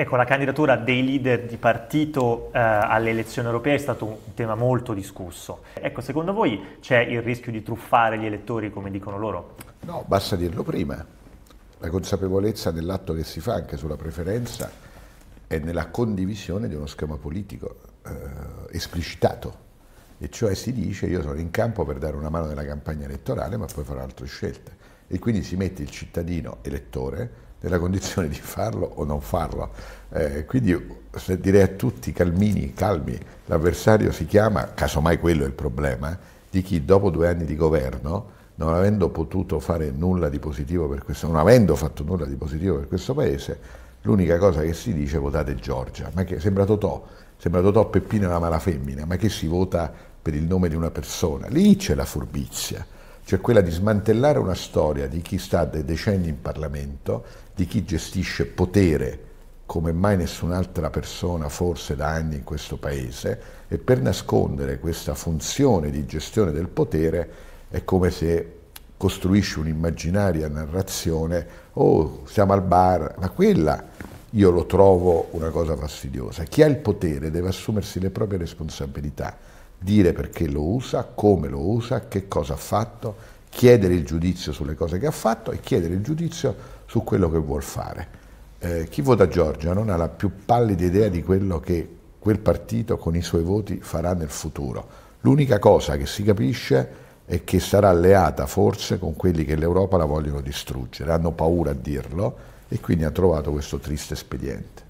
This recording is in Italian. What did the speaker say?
Ecco, la candidatura dei leader di partito eh, alle elezioni europee è stato un tema molto discusso. Ecco, secondo voi c'è il rischio di truffare gli elettori, come dicono loro? No, basta dirlo prima. La consapevolezza dell'atto che si fa anche sulla preferenza è nella condivisione di uno schema politico eh, esplicitato. E cioè si dice io sono in campo per dare una mano nella campagna elettorale, ma poi farò altre scelte. E quindi si mette il cittadino elettore nella condizione di farlo o non farlo. Eh, quindi direi a tutti calmini, calmi, l'avversario si chiama, casomai quello è il problema, di chi dopo due anni di governo, non avendo potuto fare nulla di positivo per questo, non avendo fatto nulla di positivo per questo paese, l'unica cosa che si dice è votate Giorgia, ma che sembra Totò, sembra Totò Peppino e una mala femmina, ma che si vota per il nome di una persona, lì c'è la furbizia cioè quella di smantellare una storia di chi sta dei decenni in Parlamento, di chi gestisce potere come mai nessun'altra persona forse da anni in questo paese e per nascondere questa funzione di gestione del potere è come se costruisci un'immaginaria narrazione, oh siamo al bar, ma quella io lo trovo una cosa fastidiosa. Chi ha il potere deve assumersi le proprie responsabilità dire perché lo usa, come lo usa, che cosa ha fatto, chiedere il giudizio sulle cose che ha fatto e chiedere il giudizio su quello che vuol fare. Eh, chi vota Giorgia non ha la più pallida idea di quello che quel partito con i suoi voti farà nel futuro. L'unica cosa che si capisce è che sarà alleata forse con quelli che l'Europa la vogliono distruggere, hanno paura a dirlo e quindi ha trovato questo triste espediente.